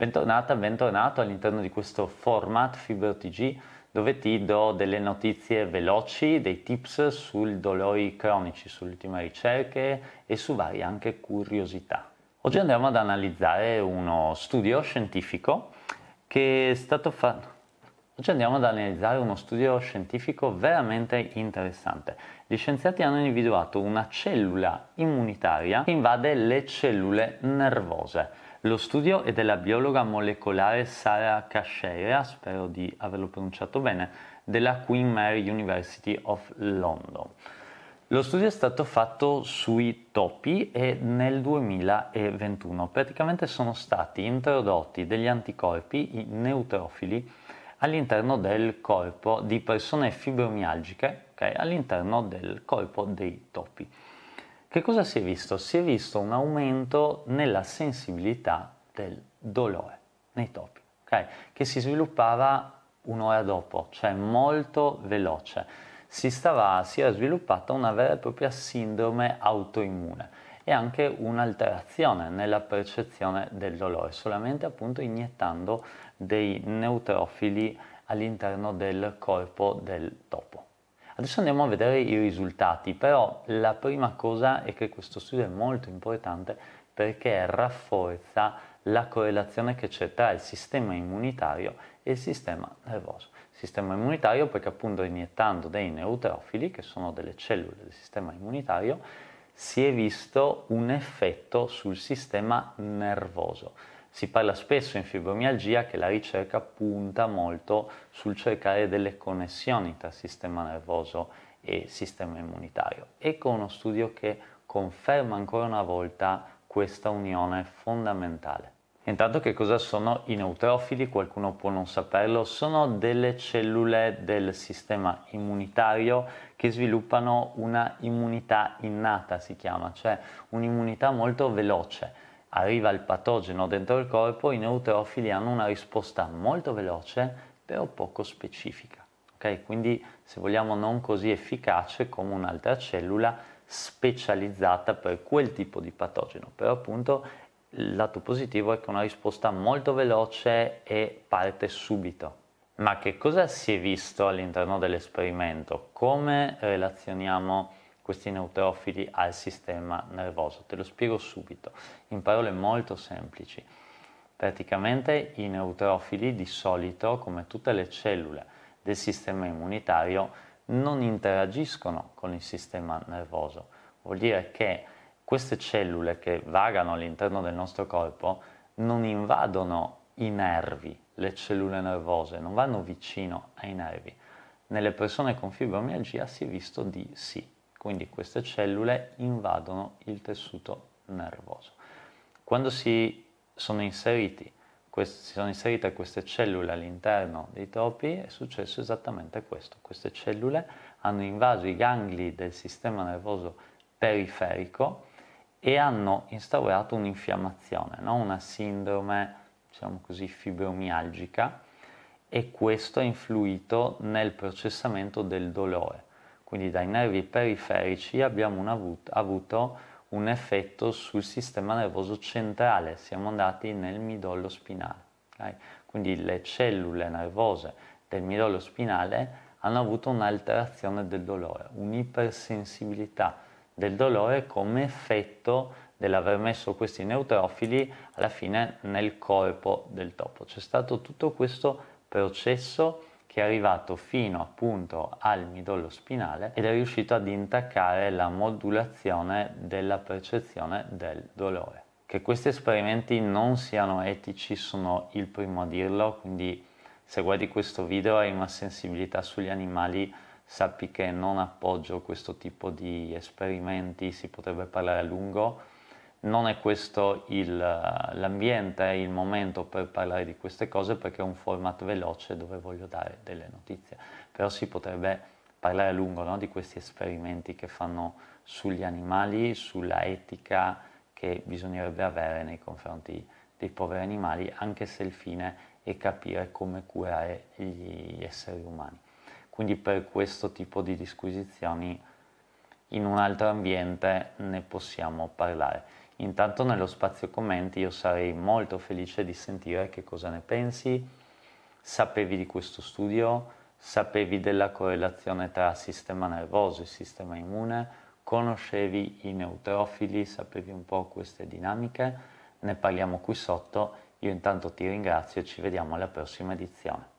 Bentornata, bentornato all'interno di questo format FiberTG dove ti do delle notizie veloci, dei tips sui dolori cronici, sulle ultime ricerche e su varie anche curiosità. Oggi andiamo ad analizzare uno studio scientifico che è stato fatto Oggi andiamo ad analizzare uno studio scientifico veramente interessante. Gli scienziati hanno individuato una cellula immunitaria che invade le cellule nervose. Lo studio è della biologa molecolare Sara Casceira, spero di averlo pronunciato bene, della Queen Mary University of London. Lo studio è stato fatto sui topi e nel 2021 praticamente sono stati introdotti degli anticorpi, i neutrofili, all'interno del corpo di persone fibromialgiche, okay? all'interno del corpo dei topi. Che cosa si è visto? Si è visto un aumento nella sensibilità del dolore nei topi, okay? che si sviluppava un'ora dopo, cioè molto veloce. Si, stava, si era sviluppata una vera e propria sindrome autoimmune e anche un'alterazione nella percezione del dolore, solamente appunto iniettando dei neutrofili all'interno del corpo del topo. Adesso andiamo a vedere i risultati, però la prima cosa è che questo studio è molto importante perché rafforza la correlazione che c'è tra il sistema immunitario e il sistema nervoso. Sistema immunitario perché appunto iniettando dei neutrofili, che sono delle cellule del sistema immunitario, si è visto un effetto sul sistema nervoso. Si parla spesso in fibromialgia che la ricerca punta molto sul cercare delle connessioni tra sistema nervoso e sistema immunitario. Ecco uno studio che conferma ancora una volta questa unione fondamentale. Intanto che cosa sono i neutrofili? Qualcuno può non saperlo, sono delle cellule del sistema immunitario che sviluppano una immunità innata, si chiama, cioè un'immunità molto veloce. Arriva il patogeno dentro il corpo, i neutrofili hanno una risposta molto veloce però poco specifica. Okay? Quindi se vogliamo non così efficace come un'altra cellula specializzata per quel tipo di patogeno, però appunto il lato positivo è che una risposta molto veloce e parte subito. Ma che cosa si è visto all'interno dell'esperimento? Come relazioniamo questi neutrofili al sistema nervoso? Te lo spiego subito, in parole molto semplici. Praticamente i neutrofili di solito, come tutte le cellule del sistema immunitario, non interagiscono con il sistema nervoso. Vuol dire che queste cellule che vagano all'interno del nostro corpo non invadono i nervi, le cellule nervose, non vanno vicino ai nervi. Nelle persone con fibromialgia si è visto di sì, quindi queste cellule invadono il tessuto nervoso. Quando si sono, inseriti, quest- si sono inserite queste cellule all'interno dei topi è successo esattamente questo. Queste cellule hanno invaso i gangli del sistema nervoso periferico e hanno instaurato un'infiammazione, no? una sindrome, diciamo così, fibromialgica e questo ha influito nel processamento del dolore. Quindi dai nervi periferici abbiamo avuto, avuto un effetto sul sistema nervoso centrale, siamo andati nel midollo spinale. Okay? Quindi le cellule nervose del midollo spinale hanno avuto un'alterazione del dolore, un'ipersensibilità del dolore come effetto dell'aver messo questi neutrofili alla fine nel corpo del topo. C'è stato tutto questo processo che è arrivato fino appunto al midollo spinale ed è riuscito ad intaccare la modulazione della percezione del dolore. Che questi esperimenti non siano etici sono il primo a dirlo, quindi se guardi questo video hai una sensibilità sugli animali sappi che non appoggio questo tipo di esperimenti, si potrebbe parlare a lungo, non è questo il, l'ambiente, è il momento per parlare di queste cose perché è un format veloce dove voglio dare delle notizie, però si potrebbe parlare a lungo no? di questi esperimenti che fanno sugli animali, sulla etica che bisognerebbe avere nei confronti dei poveri animali, anche se il fine è capire come curare gli esseri umani. Quindi per questo tipo di disquisizioni in un altro ambiente ne possiamo parlare. Intanto nello spazio commenti io sarei molto felice di sentire che cosa ne pensi, sapevi di questo studio, sapevi della correlazione tra sistema nervoso e sistema immune, conoscevi i neutrofili, sapevi un po' queste dinamiche, ne parliamo qui sotto, io intanto ti ringrazio e ci vediamo alla prossima edizione.